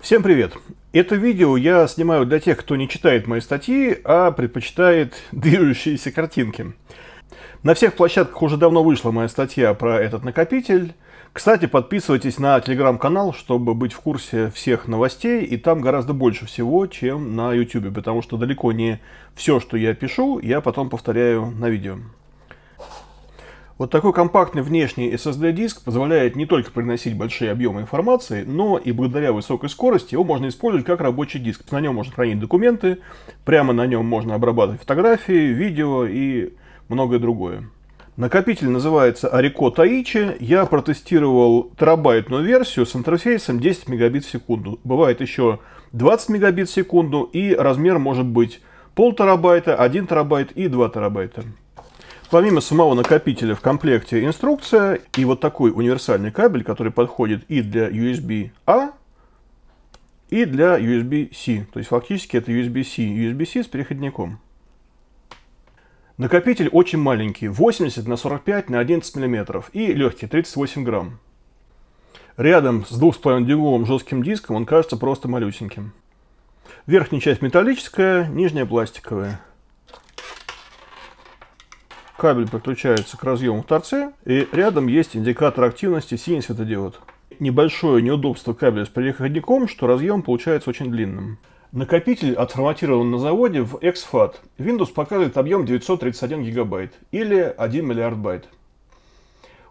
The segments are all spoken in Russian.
Всем привет! Это видео я снимаю для тех, кто не читает мои статьи, а предпочитает движущиеся картинки. На всех площадках уже давно вышла моя статья про этот накопитель. Кстати, подписывайтесь на телеграм-канал, чтобы быть в курсе всех новостей, и там гораздо больше всего, чем на YouTube, потому что далеко не все, что я пишу, я потом повторяю на видео. Вот такой компактный внешний SSD-диск позволяет не только приносить большие объемы информации, но и благодаря высокой скорости его можно использовать как рабочий диск. На нем можно хранить документы, прямо на нем можно обрабатывать фотографии, видео и многое другое. Накопитель называется Arico Taichi. Я протестировал терабайтную версию с интерфейсом 10 мегабит в секунду. Бывает еще 20 мегабит в секунду и размер может быть пол терабайта, 1 терабайт и 2 терабайта. Помимо самого накопителя в комплекте инструкция и вот такой универсальный кабель, который подходит и для USB-A, и для USB-C. То есть фактически это USB-C, USB-C с переходником. Накопитель очень маленький, 80 на 45 на 11 мм и легкий, 38 грамм. Рядом с 2,5-дюймовым жестким диском он кажется просто малюсеньким. Верхняя часть металлическая, нижняя пластиковая. Кабель подключается к разъему в торце, и рядом есть индикатор активности синий светодиод. Небольшое неудобство кабеля с переходником, что разъем получается очень длинным. Накопитель отформатирован на заводе в XFAT. Windows показывает объем 931 гигабайт или 1 миллиард байт.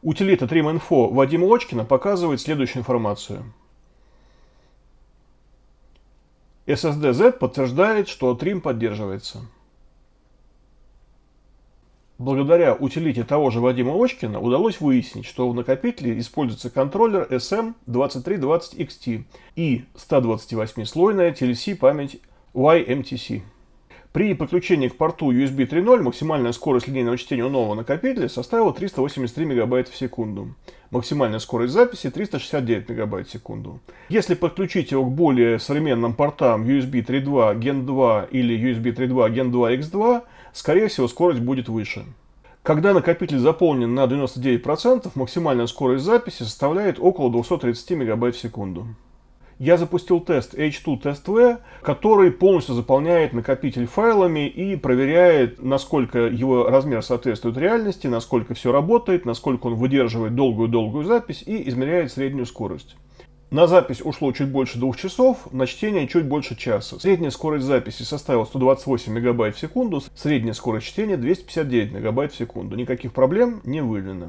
Утилита TrimInfo Вадима Лочкина показывает следующую информацию. SSD Z подтверждает, что Trim поддерживается. Благодаря утилите того же Вадима Очкина удалось выяснить, что в накопителе используется контроллер SM2320XT и 128-слойная TLC память YMTC. При подключении к порту USB 3.0 максимальная скорость линейного чтения у нового накопителя составила 383 МБ в секунду. Максимальная скорость записи 369 МБ в секунду. Если подключить его к более современным портам USB 3.2 Gen 2 или USB 3.2 Gen 2 X2, скорее всего скорость будет выше. Когда накопитель заполнен на 99%, максимальная скорость записи составляет около 230 МБ в секунду. Я запустил тест H2 Test V, который полностью заполняет накопитель файлами и проверяет, насколько его размер соответствует реальности, насколько все работает, насколько он выдерживает долгую-долгую запись и измеряет среднюю скорость. На запись ушло чуть больше двух часов, на чтение чуть больше часа. Средняя скорость записи составила 128 мегабайт в секунду, средняя скорость чтения 259 мегабайт в секунду. Никаких проблем не выявлено.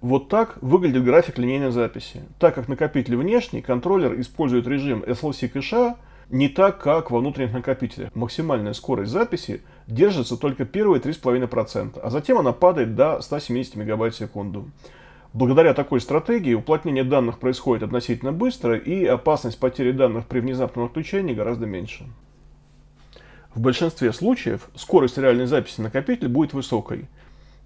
Вот так выглядит график линейной записи. Так как накопитель внешний, контроллер использует режим SLC кэша не так, как во внутренних накопителях. Максимальная скорость записи держится только первые 3,5%, а затем она падает до 170 мегабайт в секунду. Благодаря такой стратегии уплотнение данных происходит относительно быстро и опасность потери данных при внезапном отключении гораздо меньше. В большинстве случаев скорость реальной записи накопителя будет высокой –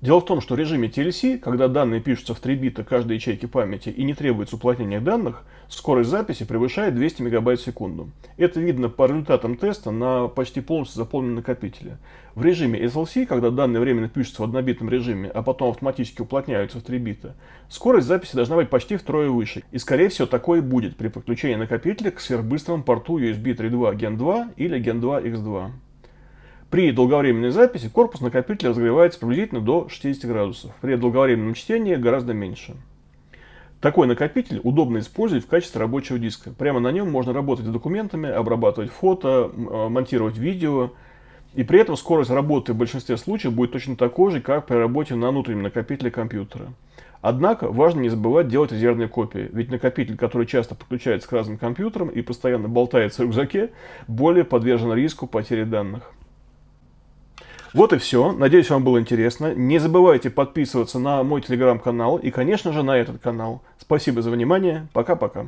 Дело в том, что в режиме TLC, когда данные пишутся в 3 бита каждой ячейки памяти и не требуется уплотнения данных, скорость записи превышает 200 мб в секунду. Это видно по результатам теста на почти полностью заполненном накопителе. В режиме SLC, когда данные временно пишутся в однобитном режиме, а потом автоматически уплотняются в 3 бита, скорость записи должна быть почти втрое выше. И скорее всего такое и будет при подключении накопителя к сверхбыстрому порту USB 3.2 Gen 2 или Gen 2 X2. При долговременной записи корпус накопителя разогревается приблизительно до 60 градусов. При долговременном чтении гораздо меньше. Такой накопитель удобно использовать в качестве рабочего диска. Прямо на нем можно работать с документами, обрабатывать фото, э, монтировать видео. И при этом скорость работы в большинстве случаев будет точно такой же, как при работе на внутреннем накопителе компьютера. Однако важно не забывать делать резервные копии, ведь накопитель, который часто подключается к разным компьютерам и постоянно болтается в рюкзаке, более подвержен риску потери данных. Вот и все. Надеюсь, вам было интересно. Не забывайте подписываться на мой телеграм-канал и, конечно же, на этот канал. Спасибо за внимание. Пока-пока.